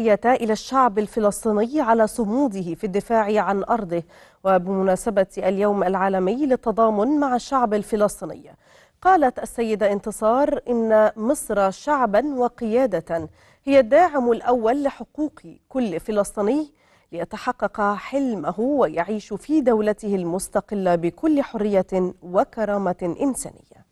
إلى الشعب الفلسطيني على صموده في الدفاع عن أرضه وبمناسبة اليوم العالمي للتضامن مع الشعب الفلسطيني قالت السيدة انتصار إن مصر شعبا وقيادة هي الداعم الأول لحقوق كل فلسطيني ليتحقق حلمه ويعيش في دولته المستقلة بكل حرية وكرامة إنسانية